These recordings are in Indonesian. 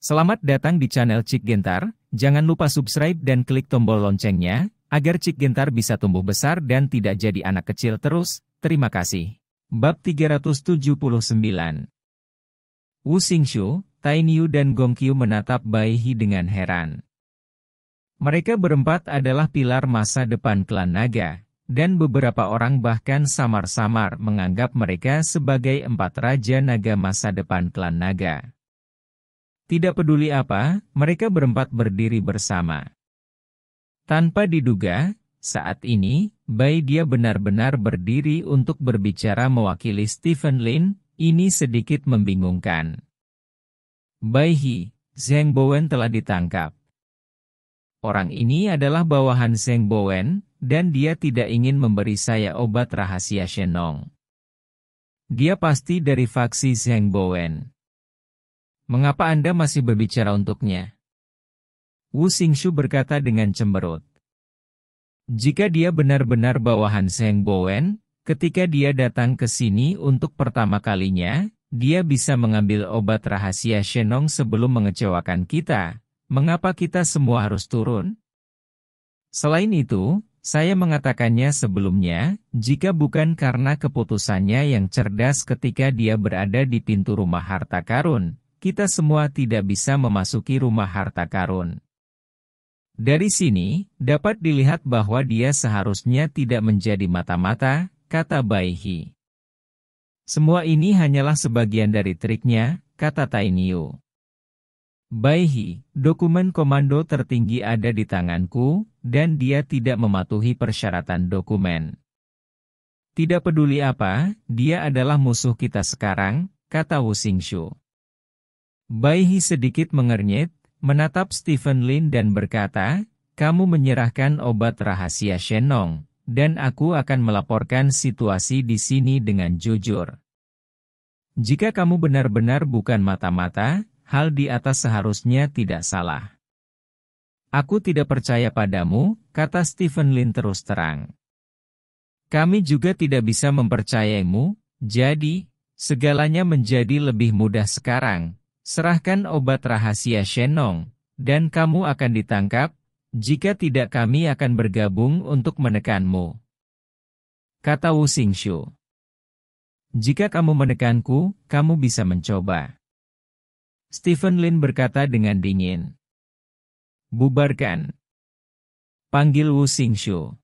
Selamat datang di channel Cik Gentar, jangan lupa subscribe dan klik tombol loncengnya, agar Cik Gentar bisa tumbuh besar dan tidak jadi anak kecil terus, terima kasih. Bab 379 Wu Xingxiu, Tai dan Gong Qiu menatap Bai Hi dengan heran. Mereka berempat adalah pilar masa depan klan naga, dan beberapa orang bahkan samar-samar menganggap mereka sebagai empat raja naga masa depan klan naga. Tidak peduli apa, mereka berempat berdiri bersama. Tanpa diduga, saat ini, Bai dia benar-benar berdiri untuk berbicara mewakili Stephen Lin, ini sedikit membingungkan. Bai Hi, Zheng Bowen telah ditangkap. Orang ini adalah bawahan Zheng Bowen, dan dia tidak ingin memberi saya obat rahasia Shenong. Dia pasti dari faksi Zheng Bowen. Mengapa Anda masih berbicara untuknya? Wu Xingxu berkata dengan cemberut. Jika dia benar-benar bawahan Seng Bowen, ketika dia datang ke sini untuk pertama kalinya, dia bisa mengambil obat rahasia Shenong sebelum mengecewakan kita. Mengapa kita semua harus turun? Selain itu, saya mengatakannya sebelumnya, jika bukan karena keputusannya yang cerdas ketika dia berada di pintu rumah harta karun, kita semua tidak bisa memasuki rumah harta karun. Dari sini, dapat dilihat bahwa dia seharusnya tidak menjadi mata-mata, kata Baihi. Semua ini hanyalah sebagian dari triknya, kata Tainio. Baihi, dokumen komando tertinggi ada di tanganku, dan dia tidak mematuhi persyaratan dokumen. Tidak peduli apa, dia adalah musuh kita sekarang, kata Wu Xingxiu. Baihi sedikit mengernyit, menatap Stephen Lin dan berkata, kamu menyerahkan obat rahasia Shenong, dan aku akan melaporkan situasi di sini dengan jujur. Jika kamu benar-benar bukan mata-mata, hal di atas seharusnya tidak salah. Aku tidak percaya padamu, kata Stephen Lin terus terang. Kami juga tidak bisa mempercayaimu, jadi, segalanya menjadi lebih mudah sekarang, serahkan obat rahasia Shenong, dan kamu akan ditangkap, jika tidak kami akan bergabung untuk menekanmu. Kata Wu Xingxiu. Jika kamu menekanku, kamu bisa mencoba. Stephen Lin berkata dengan dingin. Bubarkan. Panggil Wu Xingxiu.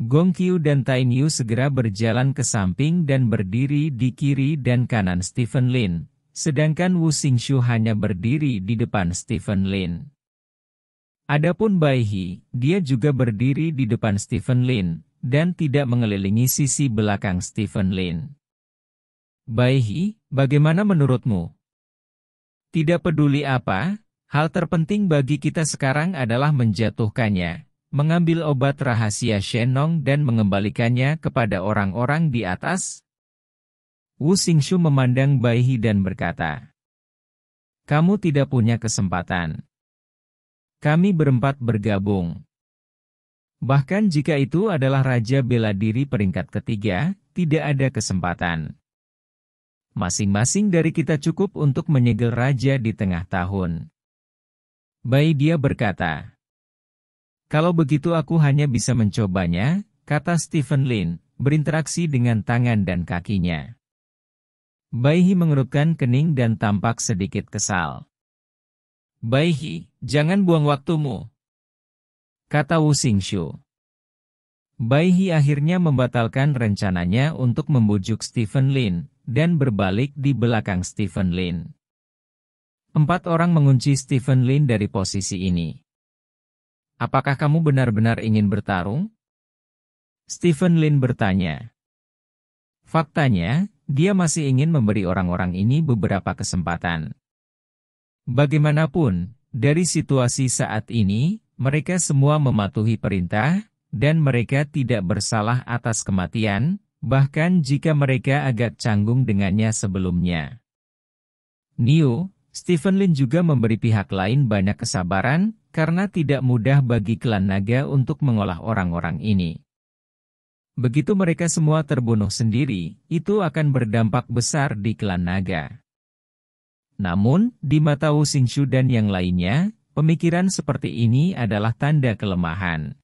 Gong Qiu dan Tain Niu segera berjalan ke samping dan berdiri di kiri dan kanan Stephen Lin, Sedangkan Wu Xingxiu hanya berdiri di depan Stephen Lin. Adapun Bai He, dia juga berdiri di depan Stephen Lin, dan tidak mengelilingi sisi belakang Stephen Lin. Bai He, bagaimana menurutmu? Tidak peduli apa, hal terpenting bagi kita sekarang adalah menjatuhkannya, mengambil obat rahasia Shenong dan mengembalikannya kepada orang-orang di atas, Wu Xingxu memandang Bai Hi dan berkata, Kamu tidak punya kesempatan. Kami berempat bergabung. Bahkan jika itu adalah Raja Bela Diri peringkat ketiga, tidak ada kesempatan. Masing-masing dari kita cukup untuk menyegel Raja di tengah tahun. Bai dia berkata, Kalau begitu aku hanya bisa mencobanya, kata Stephen Lin, berinteraksi dengan tangan dan kakinya. Baihi mengerutkan kening dan tampak sedikit kesal. Baihi, jangan buang waktumu. Kata Wu Xingxiu. Baihi akhirnya membatalkan rencananya untuk membujuk Stephen Lin, dan berbalik di belakang Stephen Lin. Empat orang mengunci Stephen Lin dari posisi ini. Apakah kamu benar-benar ingin bertarung? Stephen Lin bertanya. Faktanya, dia masih ingin memberi orang-orang ini beberapa kesempatan. Bagaimanapun, dari situasi saat ini, mereka semua mematuhi perintah, dan mereka tidak bersalah atas kematian, bahkan jika mereka agak canggung dengannya sebelumnya. Neo, Stephen Lin juga memberi pihak lain banyak kesabaran, karena tidak mudah bagi klan naga untuk mengolah orang-orang ini. Begitu mereka semua terbunuh sendiri, itu akan berdampak besar di klan naga. Namun, di mata Wu Xingxu dan yang lainnya, pemikiran seperti ini adalah tanda kelemahan.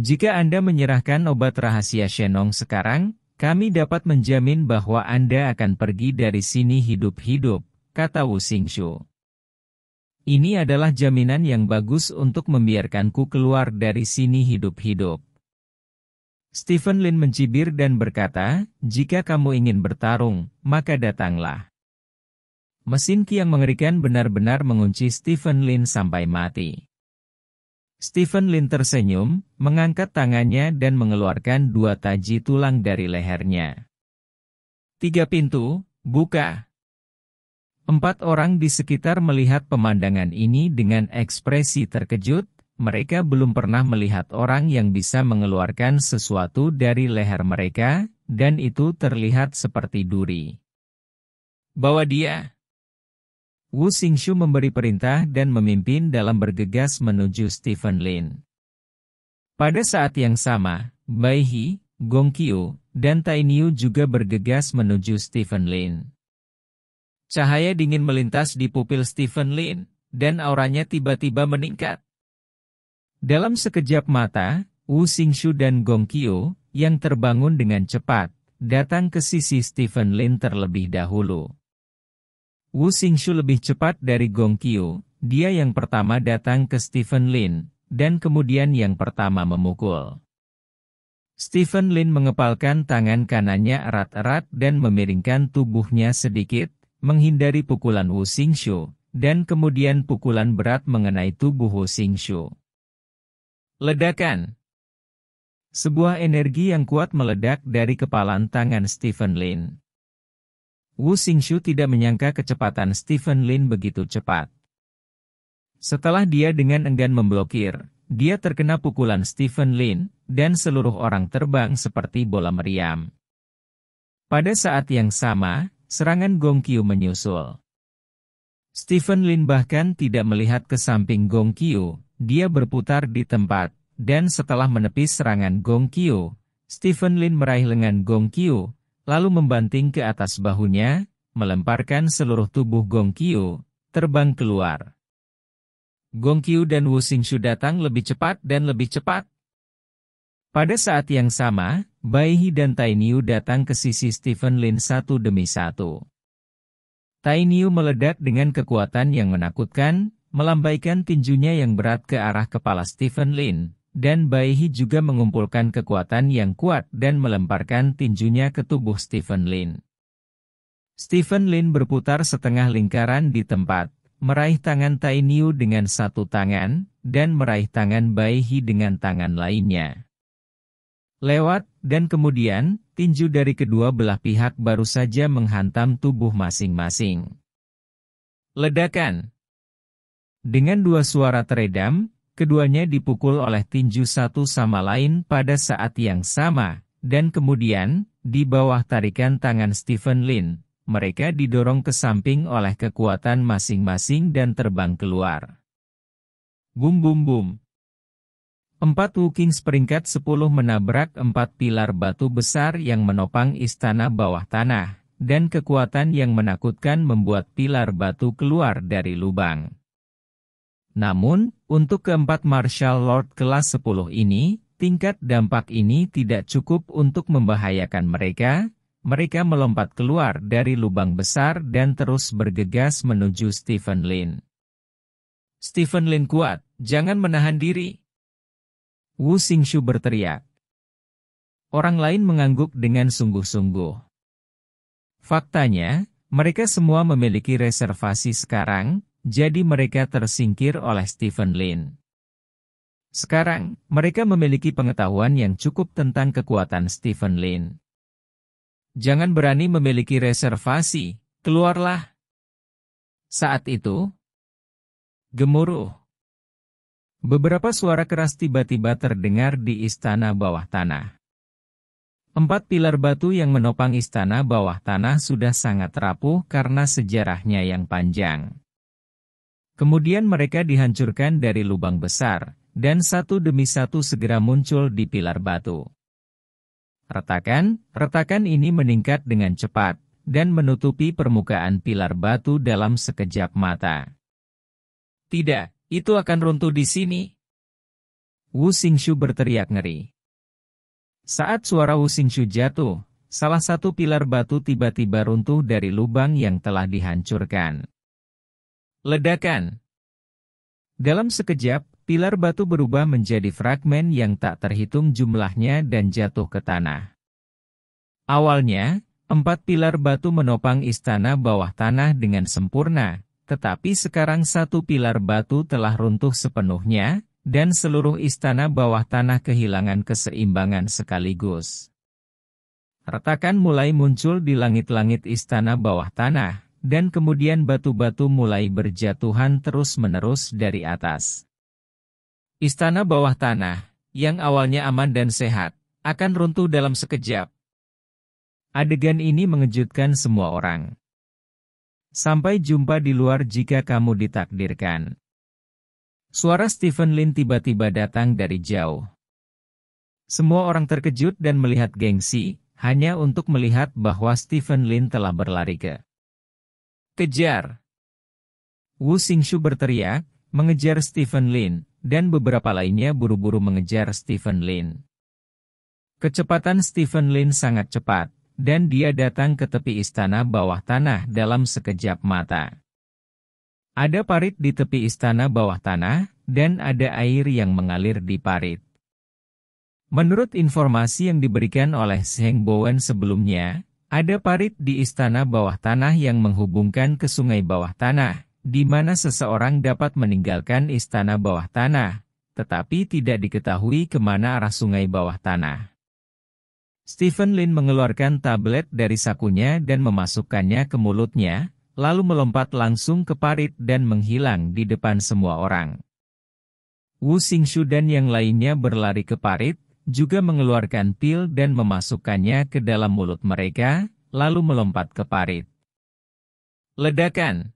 Jika Anda menyerahkan obat rahasia Shenong sekarang, kami dapat menjamin bahwa Anda akan pergi dari sini hidup-hidup, kata Wu Xingxu. Ini adalah jaminan yang bagus untuk membiarkanku keluar dari sini hidup-hidup. Stephen Lin mencibir dan berkata, jika kamu ingin bertarung, maka datanglah. Mesin Ki yang mengerikan benar-benar mengunci Stephen Lin sampai mati. Stephen Lin tersenyum, mengangkat tangannya dan mengeluarkan dua taji tulang dari lehernya. Tiga pintu, buka. Empat orang di sekitar melihat pemandangan ini dengan ekspresi terkejut, mereka belum pernah melihat orang yang bisa mengeluarkan sesuatu dari leher mereka, dan itu terlihat seperti duri. Bawa dia. Wu Xingxiu memberi perintah dan memimpin dalam bergegas menuju Stephen Lin. Pada saat yang sama, Bai He, Gong Qiu, dan Tai Niu juga bergegas menuju Stephen Lin. Cahaya dingin melintas di pupil Stephen Lin, dan auranya tiba-tiba meningkat. Dalam sekejap mata, Wu Xingxu dan Gong Qiu, yang terbangun dengan cepat, datang ke sisi Stephen Lin terlebih dahulu. Wu Xingxu lebih cepat dari Gong Qiu, dia yang pertama datang ke Stephen Lin, dan kemudian yang pertama memukul. Stephen Lin mengepalkan tangan kanannya erat-erat dan memiringkan tubuhnya sedikit, menghindari pukulan Wu Xingxu, dan kemudian pukulan berat mengenai tubuh Wu Xingxu. Ledakan Sebuah energi yang kuat meledak dari kepalan tangan Stephen Lin. Wu Xingxu tidak menyangka kecepatan Stephen Lin begitu cepat. Setelah dia dengan enggan memblokir, dia terkena pukulan Stephen Lin, dan seluruh orang terbang seperti bola meriam. Pada saat yang sama, serangan Gong Qiu menyusul. Stephen Lin bahkan tidak melihat ke samping Gong Qiu, dia berputar di tempat, dan setelah menepis serangan Gong Qiu, Stephen Lin meraih lengan Gong Qiu, lalu membanting ke atas bahunya, melemparkan seluruh tubuh Gong Qiu, terbang keluar. Gong Qiu dan Wu Xingxu datang lebih cepat dan lebih cepat. Pada saat yang sama, Bai He dan Tai Niu datang ke sisi Stephen Lin satu demi satu. Tai Niu meledak dengan kekuatan yang menakutkan, melambaikan tinjunya yang berat ke arah kepala Stephen Lin, dan Baihi juga mengumpulkan kekuatan yang kuat dan melemparkan tinjunya ke tubuh Stephen Lin. Stephen Lin berputar setengah lingkaran di tempat, meraih tangan Tai Niu dengan satu tangan, dan meraih tangan Baihi dengan tangan lainnya. Lewat, dan kemudian, tinju dari kedua belah pihak baru saja menghantam tubuh masing-masing. Ledakan dengan dua suara teredam, keduanya dipukul oleh tinju satu sama lain pada saat yang sama, dan kemudian, di bawah tarikan tangan Stephen Lin, mereka didorong ke samping oleh kekuatan masing-masing dan terbang keluar. Bum bum bum. Empat Wuking peringkat 10 menabrak empat pilar batu besar yang menopang istana bawah tanah, dan kekuatan yang menakutkan membuat pilar batu keluar dari lubang. Namun, untuk keempat Marshall Lord kelas 10 ini, tingkat dampak ini tidak cukup untuk membahayakan mereka, mereka melompat keluar dari lubang besar dan terus bergegas menuju Stephen Lin. Stephen Lin kuat, jangan menahan diri. Wu Xingxu berteriak. Orang lain mengangguk dengan sungguh-sungguh. Faktanya, mereka semua memiliki reservasi sekarang, jadi mereka tersingkir oleh Stephen Lin. Sekarang, mereka memiliki pengetahuan yang cukup tentang kekuatan Stephen Lin. Jangan berani memiliki reservasi, keluarlah. Saat itu, gemuruh. Beberapa suara keras tiba-tiba terdengar di istana bawah tanah. Empat pilar batu yang menopang istana bawah tanah sudah sangat rapuh karena sejarahnya yang panjang. Kemudian mereka dihancurkan dari lubang besar, dan satu demi satu segera muncul di pilar batu. Retakan, retakan ini meningkat dengan cepat, dan menutupi permukaan pilar batu dalam sekejap mata. Tidak, itu akan runtuh di sini. Wu Xingxu berteriak ngeri. Saat suara Wu Xingxu jatuh, salah satu pilar batu tiba-tiba runtuh dari lubang yang telah dihancurkan. Ledakan Dalam sekejap, pilar batu berubah menjadi fragmen yang tak terhitung jumlahnya dan jatuh ke tanah. Awalnya, empat pilar batu menopang istana bawah tanah dengan sempurna, tetapi sekarang satu pilar batu telah runtuh sepenuhnya, dan seluruh istana bawah tanah kehilangan keseimbangan sekaligus. Retakan mulai muncul di langit-langit istana bawah tanah dan kemudian batu-batu mulai berjatuhan terus-menerus dari atas. Istana bawah tanah, yang awalnya aman dan sehat, akan runtuh dalam sekejap. Adegan ini mengejutkan semua orang. Sampai jumpa di luar jika kamu ditakdirkan. Suara Stephen Lin tiba-tiba datang dari jauh. Semua orang terkejut dan melihat gengsi, hanya untuk melihat bahwa Stephen Lin telah berlari ke Kejar! Wu Xingxu berteriak, mengejar Stephen Lin, dan beberapa lainnya buru-buru mengejar Stephen Lin. Kecepatan Stephen Lin sangat cepat, dan dia datang ke tepi istana bawah tanah dalam sekejap mata. Ada parit di tepi istana bawah tanah, dan ada air yang mengalir di parit. Menurut informasi yang diberikan oleh Zheng Bowen sebelumnya, ada parit di istana bawah tanah yang menghubungkan ke sungai bawah tanah, di mana seseorang dapat meninggalkan istana bawah tanah, tetapi tidak diketahui kemana arah sungai bawah tanah. Stephen Lin mengeluarkan tablet dari sakunya dan memasukkannya ke mulutnya, lalu melompat langsung ke parit dan menghilang di depan semua orang. Wu Xingshu dan yang lainnya berlari ke parit, juga mengeluarkan pil dan memasukkannya ke dalam mulut mereka, lalu melompat ke parit. Ledakan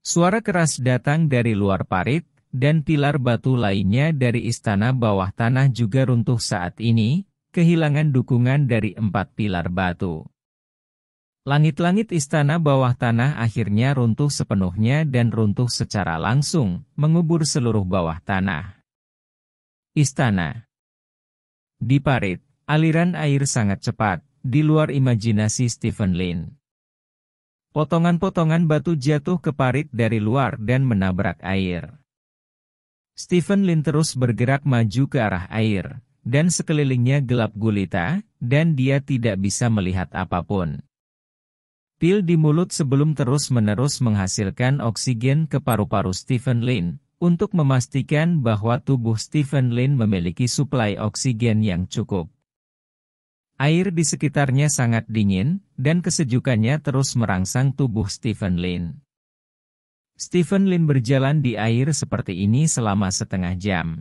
Suara keras datang dari luar parit, dan pilar batu lainnya dari istana bawah tanah juga runtuh saat ini, kehilangan dukungan dari empat pilar batu. Langit-langit istana bawah tanah akhirnya runtuh sepenuhnya dan runtuh secara langsung, mengubur seluruh bawah tanah. Istana di parit, aliran air sangat cepat, di luar imajinasi Stephen Lin. Potongan-potongan batu jatuh ke parit dari luar dan menabrak air. Stephen Lin terus bergerak maju ke arah air, dan sekelilingnya gelap gulita, dan dia tidak bisa melihat apapun. Pil di mulut sebelum terus-menerus menghasilkan oksigen ke paru-paru Stephen Lin, untuk memastikan bahwa tubuh Stephen Lin memiliki suplai oksigen yang cukup. Air di sekitarnya sangat dingin, dan kesejukannya terus merangsang tubuh Stephen Lin. Stephen Lin berjalan di air seperti ini selama setengah jam.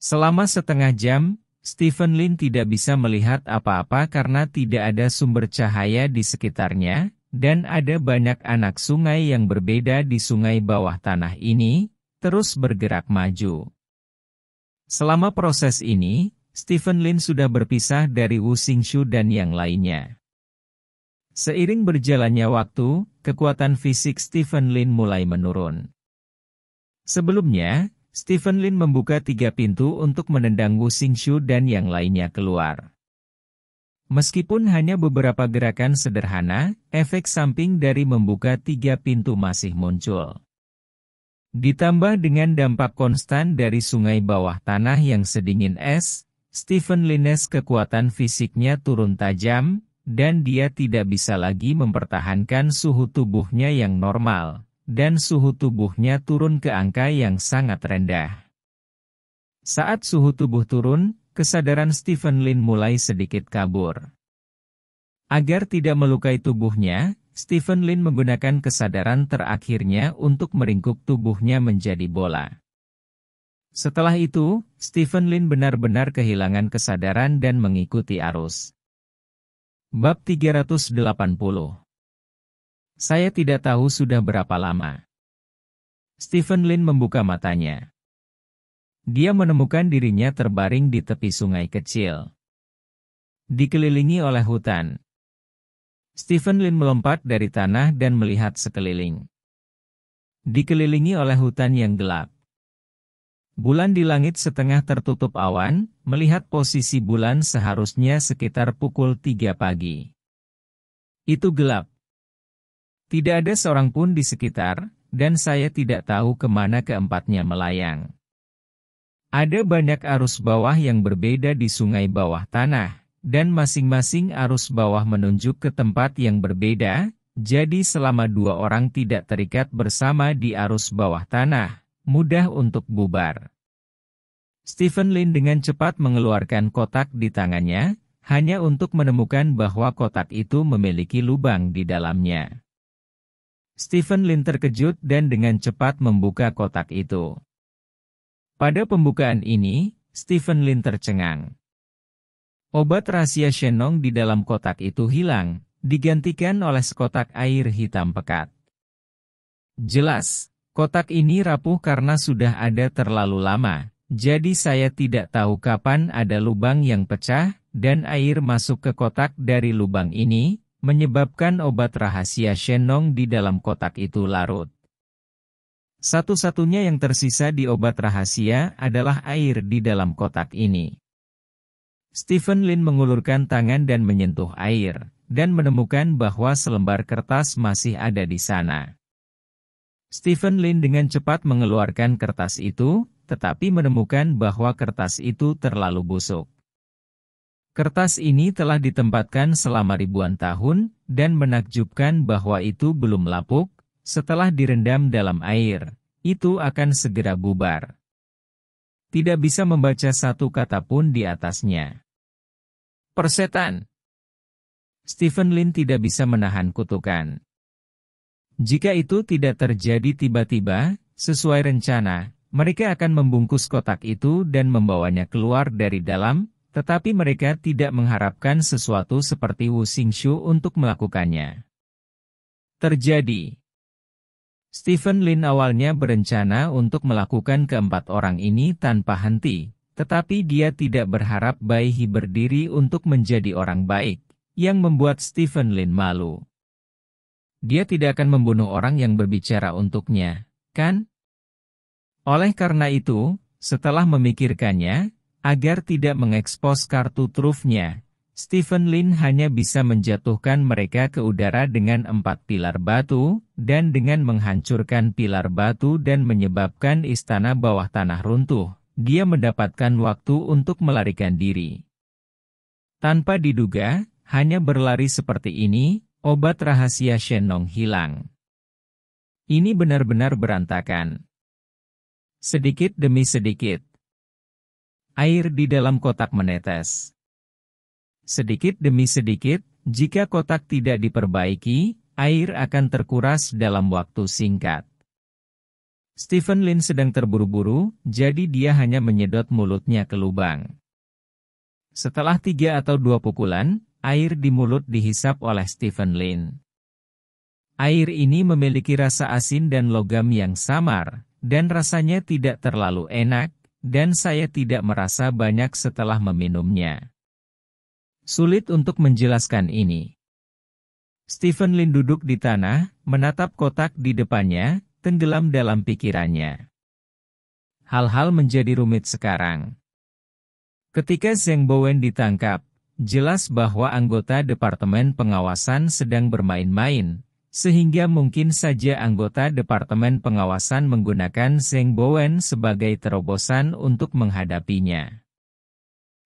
Selama setengah jam, Stephen Lin tidak bisa melihat apa-apa karena tidak ada sumber cahaya di sekitarnya, dan ada banyak anak sungai yang berbeda di sungai bawah tanah ini, terus bergerak maju. Selama proses ini, Stephen Lin sudah berpisah dari Wu Xingxu dan yang lainnya. Seiring berjalannya waktu, kekuatan fisik Stephen Lin mulai menurun. Sebelumnya, Stephen Lin membuka tiga pintu untuk menendang Wu Xingxu dan yang lainnya keluar. Meskipun hanya beberapa gerakan sederhana, efek samping dari membuka tiga pintu masih muncul. Ditambah dengan dampak konstan dari sungai bawah tanah yang sedingin es, Stephen Linnes kekuatan fisiknya turun tajam, dan dia tidak bisa lagi mempertahankan suhu tubuhnya yang normal, dan suhu tubuhnya turun ke angka yang sangat rendah. Saat suhu tubuh turun, kesadaran Stephen Lin mulai sedikit kabur. Agar tidak melukai tubuhnya, Stephen Lin menggunakan kesadaran terakhirnya untuk meringkuk tubuhnya menjadi bola. Setelah itu, Stephen Lin benar-benar kehilangan kesadaran dan mengikuti arus. Bab 380 Saya tidak tahu sudah berapa lama. Stephen Lin membuka matanya. Dia menemukan dirinya terbaring di tepi sungai kecil. Dikelilingi oleh hutan. Stephen Lin melompat dari tanah dan melihat sekeliling. Dikelilingi oleh hutan yang gelap. Bulan di langit setengah tertutup awan, melihat posisi bulan seharusnya sekitar pukul 3 pagi. Itu gelap. Tidak ada seorang pun di sekitar, dan saya tidak tahu kemana keempatnya melayang. Ada banyak arus bawah yang berbeda di sungai bawah tanah, dan masing-masing arus bawah menunjuk ke tempat yang berbeda, jadi selama dua orang tidak terikat bersama di arus bawah tanah, mudah untuk bubar. Stephen Lin dengan cepat mengeluarkan kotak di tangannya, hanya untuk menemukan bahwa kotak itu memiliki lubang di dalamnya. Stephen Lin terkejut dan dengan cepat membuka kotak itu. Pada pembukaan ini, Stephen Lin tercengang. Obat rahasia Shenong di dalam kotak itu hilang, digantikan oleh sekotak air hitam pekat. Jelas, kotak ini rapuh karena sudah ada terlalu lama, jadi saya tidak tahu kapan ada lubang yang pecah, dan air masuk ke kotak dari lubang ini, menyebabkan obat rahasia Shenong di dalam kotak itu larut. Satu-satunya yang tersisa di obat rahasia adalah air di dalam kotak ini. Stephen Lin mengulurkan tangan dan menyentuh air, dan menemukan bahwa selembar kertas masih ada di sana. Stephen Lin dengan cepat mengeluarkan kertas itu, tetapi menemukan bahwa kertas itu terlalu busuk. Kertas ini telah ditempatkan selama ribuan tahun, dan menakjubkan bahwa itu belum lapuk, setelah direndam dalam air, itu akan segera bubar. Tidak bisa membaca satu kata pun di atasnya. Persetan Stephen Lin tidak bisa menahan kutukan. Jika itu tidak terjadi tiba-tiba, sesuai rencana, mereka akan membungkus kotak itu dan membawanya keluar dari dalam, tetapi mereka tidak mengharapkan sesuatu seperti Wu Xingxiu untuk melakukannya. Terjadi Stephen Lin awalnya berencana untuk melakukan keempat orang ini tanpa henti, tetapi dia tidak berharap Bai Hi berdiri untuk menjadi orang baik, yang membuat Stephen Lin malu. Dia tidak akan membunuh orang yang berbicara untuknya, kan? Oleh karena itu, setelah memikirkannya, agar tidak mengekspos kartu trufnya, Stephen Lin hanya bisa menjatuhkan mereka ke udara dengan empat pilar batu, dan dengan menghancurkan pilar batu dan menyebabkan istana bawah tanah runtuh, dia mendapatkan waktu untuk melarikan diri. Tanpa diduga, hanya berlari seperti ini, obat rahasia Shenong hilang. Ini benar-benar berantakan. Sedikit demi sedikit. Air di dalam kotak menetes. Sedikit demi sedikit, jika kotak tidak diperbaiki, air akan terkuras dalam waktu singkat. Stephen Lin sedang terburu-buru, jadi dia hanya menyedot mulutnya ke lubang. Setelah tiga atau dua pukulan, air di mulut dihisap oleh Stephen Lin. Air ini memiliki rasa asin dan logam yang samar, dan rasanya tidak terlalu enak, dan saya tidak merasa banyak setelah meminumnya. Sulit untuk menjelaskan ini. Stephen Lin duduk di tanah, menatap kotak di depannya, tenggelam dalam pikirannya. Hal-hal menjadi rumit sekarang. Ketika Zheng Bowen ditangkap, jelas bahwa anggota Departemen Pengawasan sedang bermain-main, sehingga mungkin saja anggota Departemen Pengawasan menggunakan Zeng Bowen sebagai terobosan untuk menghadapinya.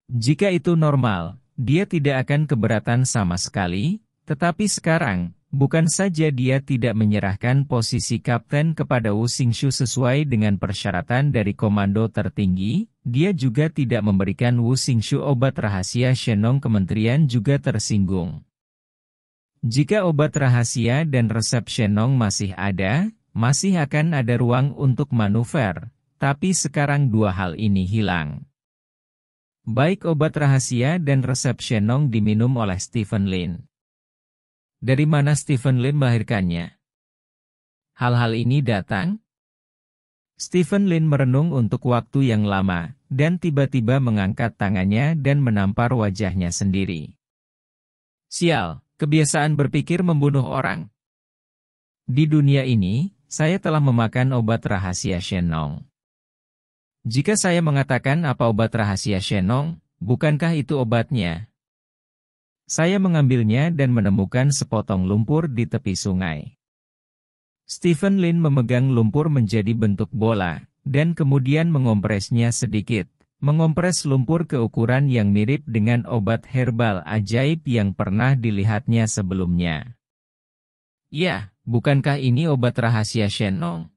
Jika itu normal, dia tidak akan keberatan sama sekali, tetapi sekarang, bukan saja dia tidak menyerahkan posisi kapten kepada Wu Xingxiu sesuai dengan persyaratan dari komando tertinggi, dia juga tidak memberikan Wu Xingxiu obat rahasia Shenong Kementerian juga tersinggung. Jika obat rahasia dan resep Shenong masih ada, masih akan ada ruang untuk manuver, tapi sekarang dua hal ini hilang. Baik obat rahasia dan resep Shenong diminum oleh Stephen Lin. Dari mana Stephen Lin melahirkannya? Hal-hal ini datang? Stephen Lin merenung untuk waktu yang lama, dan tiba-tiba mengangkat tangannya dan menampar wajahnya sendiri. Sial, kebiasaan berpikir membunuh orang. Di dunia ini, saya telah memakan obat rahasia Shenong. Jika saya mengatakan apa obat rahasia Shenong, bukankah itu obatnya? Saya mengambilnya dan menemukan sepotong lumpur di tepi sungai. Stephen Lin memegang lumpur menjadi bentuk bola, dan kemudian mengompresnya sedikit, mengompres lumpur ke ukuran yang mirip dengan obat herbal ajaib yang pernah dilihatnya sebelumnya. Ya, bukankah ini obat rahasia Shenong?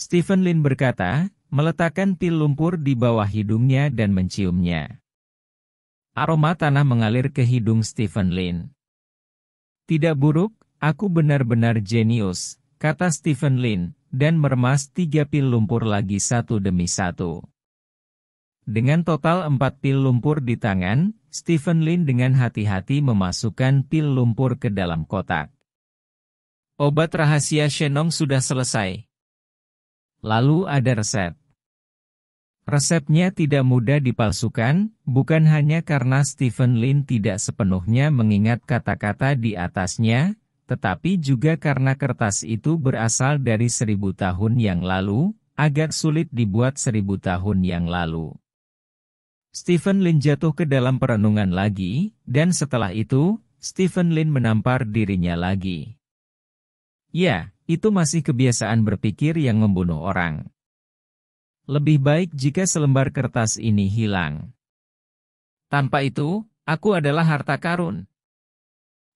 Stephen Lin berkata, meletakkan pil lumpur di bawah hidungnya dan menciumnya. Aroma tanah mengalir ke hidung Stephen Lin. Tidak buruk, aku benar-benar jenius, kata Stephen Lin, dan meremas tiga pil lumpur lagi satu demi satu. Dengan total empat pil lumpur di tangan, Stephen Lin dengan hati-hati memasukkan pil lumpur ke dalam kotak. Obat rahasia Shenong sudah selesai. Lalu ada resep. Resepnya tidak mudah dipalsukan, bukan hanya karena Stephen Lin tidak sepenuhnya mengingat kata-kata di atasnya, tetapi juga karena kertas itu berasal dari seribu tahun yang lalu, agak sulit dibuat seribu tahun yang lalu. Stephen Lin jatuh ke dalam perenungan lagi, dan setelah itu, Stephen Lin menampar dirinya lagi. Ya, itu masih kebiasaan berpikir yang membunuh orang. Lebih baik jika selembar kertas ini hilang. Tanpa itu, aku adalah harta karun.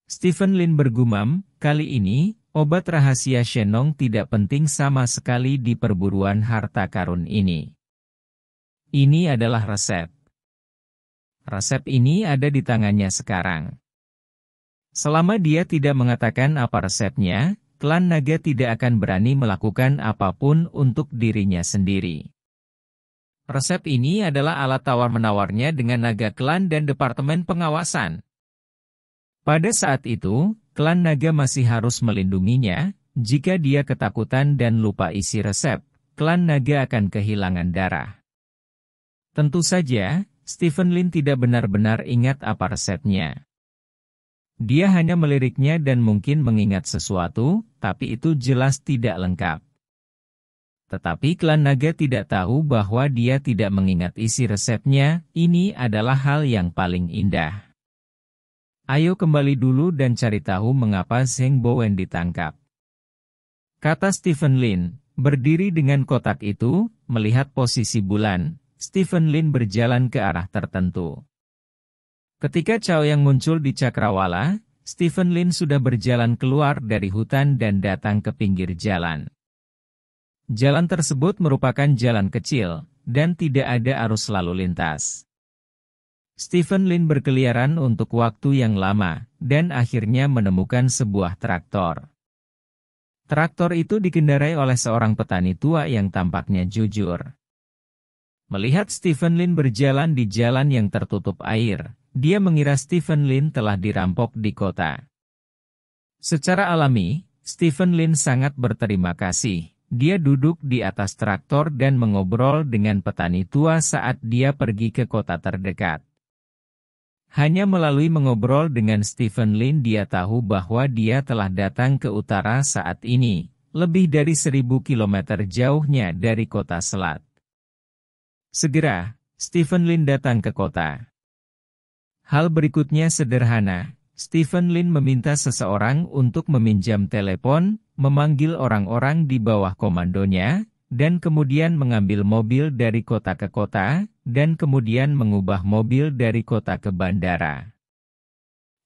Stephen Lin bergumam, kali ini, obat rahasia Shenong tidak penting sama sekali di perburuan harta karun ini. Ini adalah resep. Resep ini ada di tangannya sekarang. Selama dia tidak mengatakan apa resepnya, klan naga tidak akan berani melakukan apapun untuk dirinya sendiri. Resep ini adalah alat tawar-menawarnya dengan naga klan dan Departemen Pengawasan. Pada saat itu, klan naga masih harus melindunginya, jika dia ketakutan dan lupa isi resep, klan naga akan kehilangan darah. Tentu saja, Stephen Lin tidak benar-benar ingat apa resepnya. Dia hanya meliriknya dan mungkin mengingat sesuatu, tapi itu jelas tidak lengkap. Tetapi klan naga tidak tahu bahwa dia tidak mengingat isi resepnya, ini adalah hal yang paling indah. Ayo kembali dulu dan cari tahu mengapa Zeng Bowen ditangkap. Kata Stephen Lin, berdiri dengan kotak itu, melihat posisi bulan, Stephen Lin berjalan ke arah tertentu. Ketika Chao Yang muncul di Cakrawala, Stephen Lin sudah berjalan keluar dari hutan dan datang ke pinggir jalan. Jalan tersebut merupakan jalan kecil, dan tidak ada arus lalu lintas. Stephen Lin berkeliaran untuk waktu yang lama, dan akhirnya menemukan sebuah traktor. Traktor itu dikendarai oleh seorang petani tua yang tampaknya jujur. Melihat Stephen Lin berjalan di jalan yang tertutup air, dia mengira Stephen Lin telah dirampok di kota. Secara alami, Stephen Lin sangat berterima kasih dia duduk di atas traktor dan mengobrol dengan petani tua saat dia pergi ke kota terdekat. Hanya melalui mengobrol dengan Stephen Lin dia tahu bahwa dia telah datang ke utara saat ini, lebih dari seribu kilometer jauhnya dari kota selat. Segera, Stephen Lin datang ke kota. Hal berikutnya sederhana, Stephen Lin meminta seseorang untuk meminjam telepon, memanggil orang-orang di bawah komandonya, dan kemudian mengambil mobil dari kota ke kota, dan kemudian mengubah mobil dari kota ke bandara.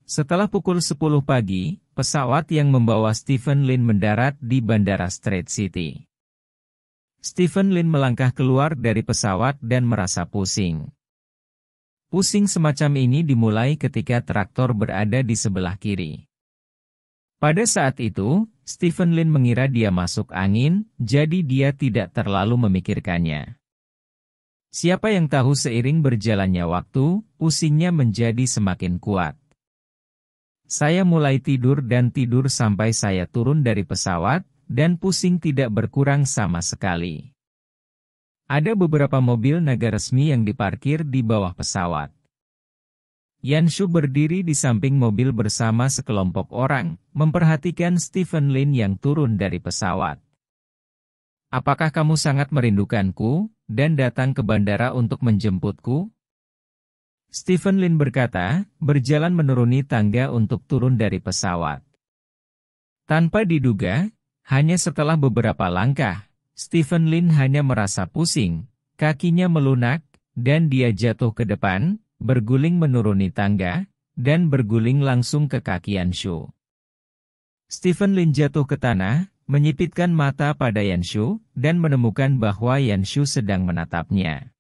Setelah pukul 10 pagi, pesawat yang membawa Stephen Lin mendarat di Bandara Street City. Stephen Lin melangkah keluar dari pesawat dan merasa pusing. Pusing semacam ini dimulai ketika traktor berada di sebelah kiri. Pada saat itu, Stephen Lin mengira dia masuk angin, jadi dia tidak terlalu memikirkannya. Siapa yang tahu seiring berjalannya waktu, pusingnya menjadi semakin kuat. Saya mulai tidur dan tidur sampai saya turun dari pesawat, dan pusing tidak berkurang sama sekali. Ada beberapa mobil naga resmi yang diparkir di bawah pesawat. Yanshu berdiri di samping mobil bersama sekelompok orang, memperhatikan Stephen Lin yang turun dari pesawat. Apakah kamu sangat merindukanku, dan datang ke bandara untuk menjemputku? Stephen Lin berkata, berjalan menuruni tangga untuk turun dari pesawat. Tanpa diduga, hanya setelah beberapa langkah, Stephen Lin hanya merasa pusing, kakinya melunak, dan dia jatuh ke depan, berguling menuruni tangga, dan berguling langsung ke kaki Yanshu. Stephen Lin jatuh ke tanah, menyipitkan mata pada Yanshu, dan menemukan bahwa Yanshu sedang menatapnya.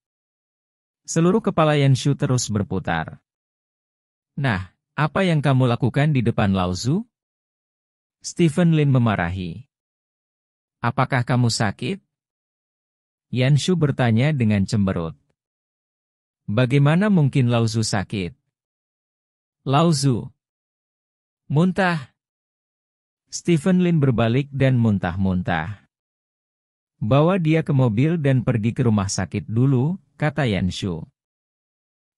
Seluruh kepala Yanshu terus berputar. Nah, apa yang kamu lakukan di depan Lauzu? Stephen Lin memarahi. Apakah kamu sakit? Yanshu bertanya dengan cemberut. Bagaimana mungkin Lauzu sakit? Lauzu. Muntah. Stephen Lin berbalik dan muntah-muntah. Bawa dia ke mobil dan pergi ke rumah sakit dulu, kata Yanshu.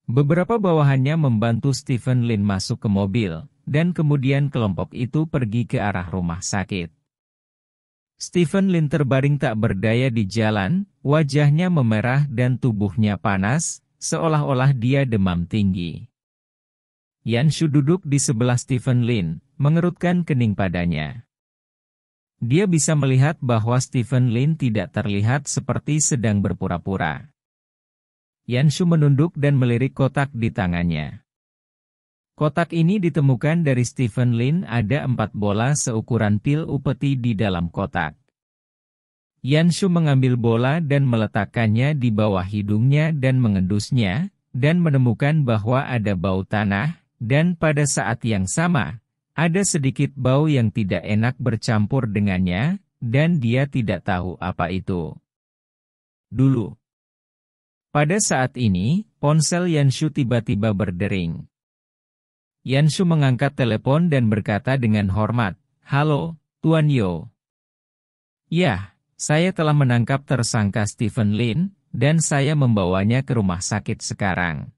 Beberapa bawahannya membantu Stephen Lin masuk ke mobil, dan kemudian kelompok itu pergi ke arah rumah sakit. Stephen Lin terbaring tak berdaya di jalan, wajahnya memerah dan tubuhnya panas, seolah-olah dia demam tinggi. Yan Shu duduk di sebelah Stephen Lin, mengerutkan kening padanya. Dia bisa melihat bahwa Stephen Lin tidak terlihat seperti sedang berpura-pura. Yan Shu menunduk dan melirik kotak di tangannya. Kotak ini ditemukan dari Stephen Lin ada empat bola seukuran pil upeti di dalam kotak. Yanshu mengambil bola dan meletakkannya di bawah hidungnya dan mengendusnya, dan menemukan bahwa ada bau tanah, dan pada saat yang sama, ada sedikit bau yang tidak enak bercampur dengannya, dan dia tidak tahu apa itu. Dulu. Pada saat ini, ponsel Yanshu tiba-tiba berdering. Yanshu mengangkat telepon dan berkata dengan hormat, Halo, Tuan Yo. Yah, saya telah menangkap tersangka Stephen Lin, dan saya membawanya ke rumah sakit sekarang.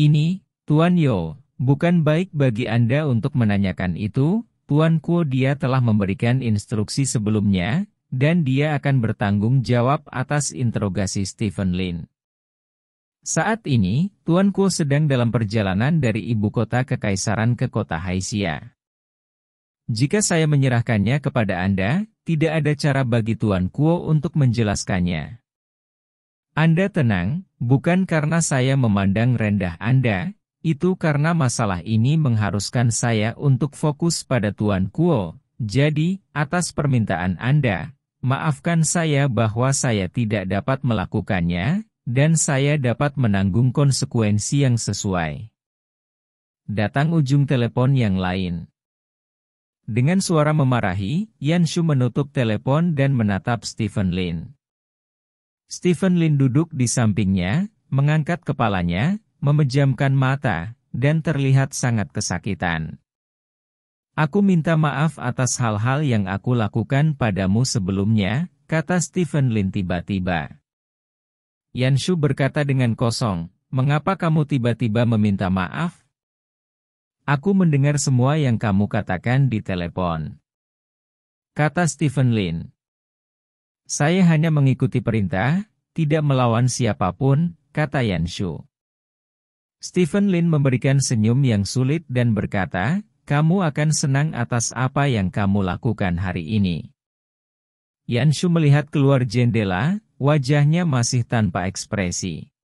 Ini, Tuan Yo, bukan baik bagi Anda untuk menanyakan itu, Tuan Kuo dia telah memberikan instruksi sebelumnya, dan dia akan bertanggung jawab atas interogasi Stephen Lin. Saat ini, Tuan Kuo sedang dalam perjalanan dari ibu kota ke Kaisaran ke kota Haisia. Jika saya menyerahkannya kepada Anda, tidak ada cara bagi Tuan Kuo untuk menjelaskannya. Anda tenang, bukan karena saya memandang rendah Anda, itu karena masalah ini mengharuskan saya untuk fokus pada Tuan Kuo. Jadi, atas permintaan Anda, maafkan saya bahwa saya tidak dapat melakukannya, dan saya dapat menanggung konsekuensi yang sesuai. Datang ujung telepon yang lain. Dengan suara memarahi, Yan Shu menutup telepon dan menatap Stephen Lin. Stephen Lin duduk di sampingnya, mengangkat kepalanya, memejamkan mata, dan terlihat sangat kesakitan. Aku minta maaf atas hal-hal yang aku lakukan padamu sebelumnya, kata Stephen Lin tiba-tiba. Yan Shu berkata dengan kosong, mengapa kamu tiba-tiba meminta maaf? Aku mendengar semua yang kamu katakan di telepon. Kata Stephen Lin. Saya hanya mengikuti perintah, tidak melawan siapapun, kata Yan Shu. Stephen Lin memberikan senyum yang sulit dan berkata, kamu akan senang atas apa yang kamu lakukan hari ini. Yan Shu melihat keluar jendela, wajahnya masih tanpa ekspresi.